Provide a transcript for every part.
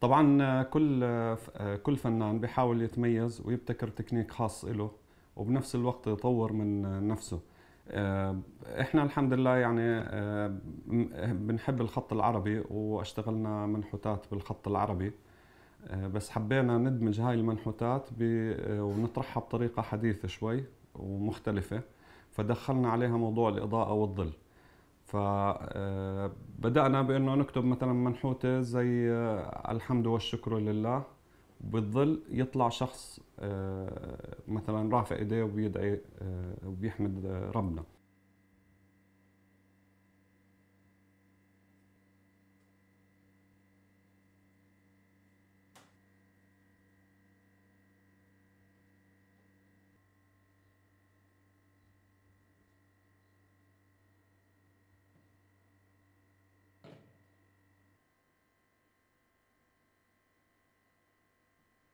طبعا آه، كل آه، آه، كل فنان بيحاول يتميز ويبتكر تكنيك خاص له وبنفس الوقت يطور من نفسه احنا الحمد لله يعني بنحب الخط العربي واشتغلنا منحوتات بالخط العربي بس حبينا ندمج هاي المنحوتات ونطرحها بطريقه حديثه شوي ومختلفه فدخلنا عليها موضوع الاضاءه والظل فبدأنا آه، بأنه نكتب مثلا منحوتة زي آه، الحمد والشكر لله بالظل يطلع شخص آه، مثلا رافع ايديه وبيدعي وبيحمد ربنا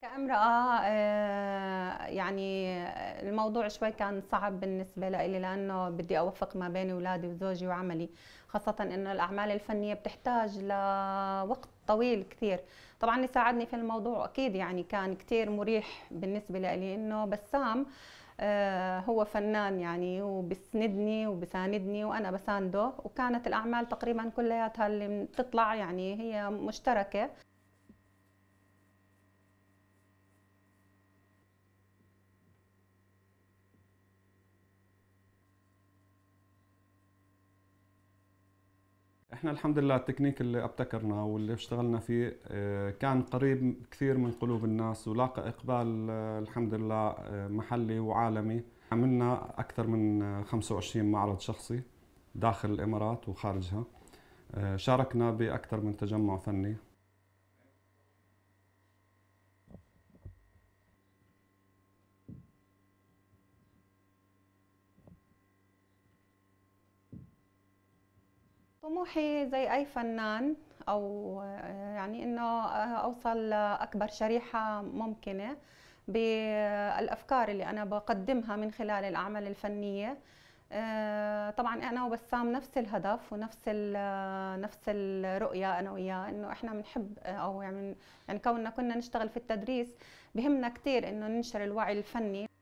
كامرأة آه، يعني الموضوع شوي كان صعب بالنسبة لي لأنه بدي أوفق ما بين أولادي وزوجي وعملي خاصة أنه الأعمال الفنية بتحتاج لوقت طويل كثير طبعا ساعدني في الموضوع أكيد يعني كان كثير مريح بالنسبة لي أنه بسام آه، هو فنان يعني وبسندني وبساندني وانا بسانده وكانت الاعمال تقريبا كلياتها اللي بتطلع يعني هي مشتركه احنا الحمد لله التكنيك اللي ابتكرناه واللي اشتغلنا فيه آه، كان قريب كثير من قلوب الناس ولاقى اقبال آه، الحمد لله آه، محلي وعالمي عملنا اكثر من 25 معرض شخصي داخل الامارات وخارجها شاركنا باكثر من تجمع فني طموحي زي اي فنان او آه، يعني انه آه، اوصل لاكبر شريحه ممكنه بالافكار اللي انا بقدمها من خلال الاعمال الفنيه آه، طبعا انا وبسام نفس الهدف ونفس الـ نفس الرؤيه انا وياه انه احنا بنحب او يعني يعني كوننا كنا نشتغل في التدريس بهمنا كثير انه ننشر الوعي الفني